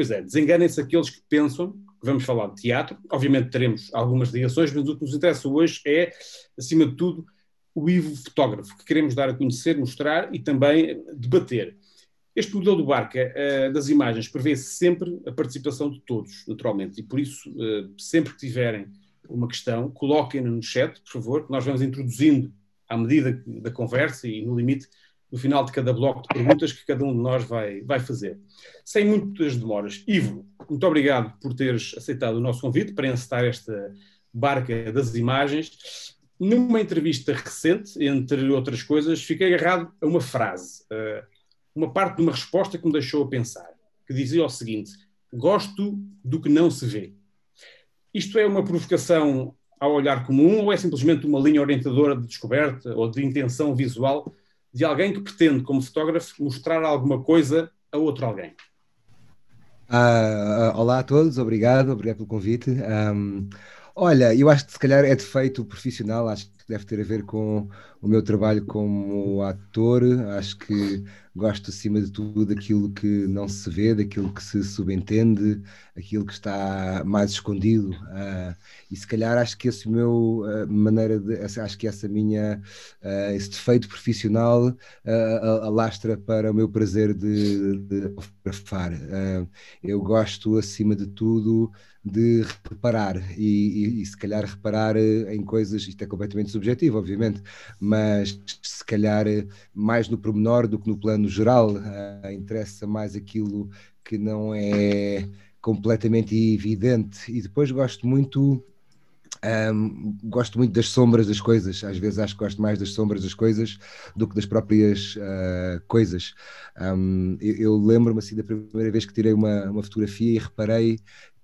Pois é, desenganem-se aqueles que pensam que vamos falar de teatro. Obviamente teremos algumas ligações, mas o que nos interessa hoje é, acima de tudo, o Ivo Fotógrafo, que queremos dar a conhecer, mostrar e também debater. Este modelo do Barca eh, das imagens prevê sempre a participação de todos, naturalmente, e por isso, eh, sempre que tiverem uma questão, coloquem-na no chat, por favor, que nós vamos introduzindo à medida da conversa e, no limite, no final de cada bloco de perguntas que cada um de nós vai, vai fazer. Sem muitas demoras, Ivo, muito obrigado por teres aceitado o nosso convite para encetar esta barca das imagens. Numa entrevista recente, entre outras coisas, fiquei agarrado a uma frase, eh, uma parte de uma resposta que me deixou a pensar, que dizia o seguinte: Gosto do que não se vê. Isto é uma provocação ao olhar comum ou é simplesmente uma linha orientadora de descoberta ou de intenção visual de alguém que pretende, como fotógrafo, mostrar alguma coisa a outro alguém? Ah, olá a todos, obrigado, obrigado pelo convite. Um, olha, eu acho que se calhar é defeito profissional, acho deve ter a ver com o meu trabalho como ator. Acho que gosto, acima de tudo, daquilo que não se vê, daquilo que se subentende, aquilo que está mais escondido. Uh, e se calhar acho que esse meu uh, maneira de, acho que essa minha, uh, esse defeito profissional alastra para o meu prazer de, de fotografar. eu gosto, acima de tudo, de reparar e, e, e se calhar reparar em coisas, isto é completamente subjetivo, obviamente, mas se calhar eh, mais no pormenor do que no plano geral, uh, interessa mais aquilo que não é completamente evidente. E depois gosto muito um, gosto muito das sombras das coisas, às vezes acho que gosto mais das sombras das coisas do que das próprias uh, coisas. Um, eu, eu lembro-me assim da primeira vez que tirei uma, uma fotografia e reparei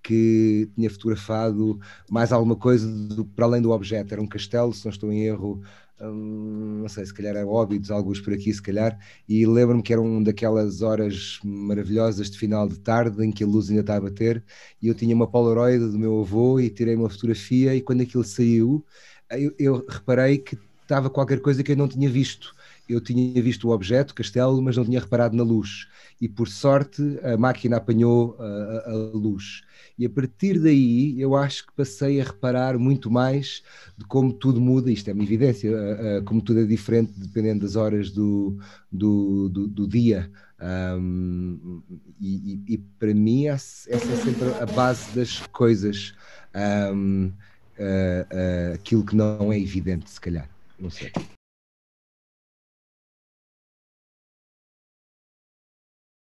que tinha fotografado mais alguma coisa do, para além do objeto. Era um castelo, se não estou em erro, hum, não sei, se calhar era Óbidos, alguns por aqui, se calhar. E lembro-me que era um daquelas horas maravilhosas de final de tarde em que a luz ainda está a bater. E eu tinha uma Polaroid do meu avô e tirei uma fotografia. E quando aquilo saiu, eu, eu reparei que estava qualquer coisa que eu não tinha visto eu tinha visto o objeto, o castelo, mas não tinha reparado na luz. E por sorte a máquina apanhou a, a, luz. E a partir daí eu acho que passei a reparar muito mais de como tudo muda, isto é uma evidência, como tudo é diferente dependendo das horas do, do, do, do dia. Um, e, e, para mim essa é sempre a base das coisas. Um, uh, uh, aquilo que não é evidente, se calhar. Não sei.